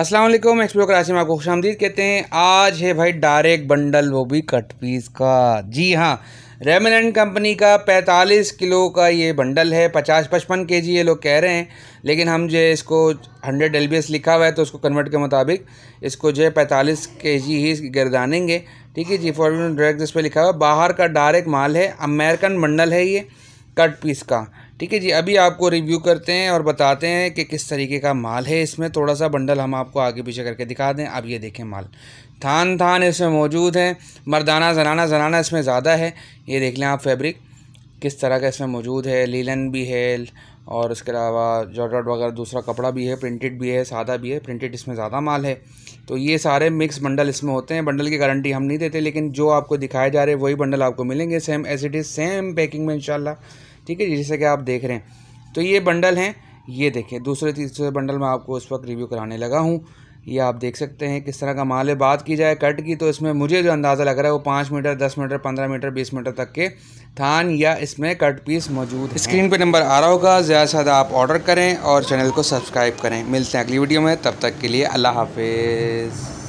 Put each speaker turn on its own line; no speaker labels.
असलम एक्सप्लो कराची में आपको खुश आमदीद कहते हैं आज है भाई डायरेक्ट बंडल वो भी कट पीस का जी हाँ रेमिनेंट कंपनी का 45 किलो का ये बंडल है 50 पचपन के जी ये लोग कह रहे हैं लेकिन हम जो है इसको 100 एल लिखा हुआ है तो उसको कन्वर्ट के मुताबिक इसको जो है पैंतालीस के जी ही गिरदानेंगे ठीक है जी फॉर डायरेक्ट जिस पर लिखा हुआ है बाहर का डायरेक्ट माल है अमेरिकन बंडल है ये कट पीस का ठीक है जी अभी आपको रिव्यू करते हैं और बताते हैं कि किस तरीके का माल है इसमें थोड़ा सा बंडल हम आपको आगे पीछे करके दिखा दें अब ये देखें माल थान थान इसमें मौजूद है मर्दाना जनाना जनाना इसमें ज़्यादा है ये देख लें आप फैब्रिक किस तरह का इसमें मौजूद है लीलन भी है और उसके अलावा जॉर्ट वगैरह दूसरा कपड़ा भी है प्रिंटेड भी है सादा भी है प्रिंटेड इसमें ज़्यादा माल है तो ये सारे मिक्स बंडल इसमें होते हैं बंडल की गारंटी हम नहीं देते लेकिन जो आपको दिखाए जा रहे वही बंडल आपको मिलेंगे same as it is same packing में इंशाल्लाह ठीक है जैसे कि आप देख रहे हैं तो ये बंडल हैं ये देखें दूसरे तीसरे बंडल में आपको उस वक्त रिव्यू कराने लगा हूँ ये आप देख सकते हैं किस तरह का माल है बात की जाए कट की तो इसमें मुझे जो अंदाज़ा लग रहा है वो पाँच मीटर दस मीटर पंद्रह मीटर बीस मीटर तक के थान या इसमें कट पीस मौजूद स्क्रीन पे नंबर आ रहा होगा ज़्यादा से ज़्यादा आप ऑर्डर करें और चैनल को सब्सक्राइब करें मिलते हैं अगली वीडियो में तब तक के लिए अल्लाह हाफिज़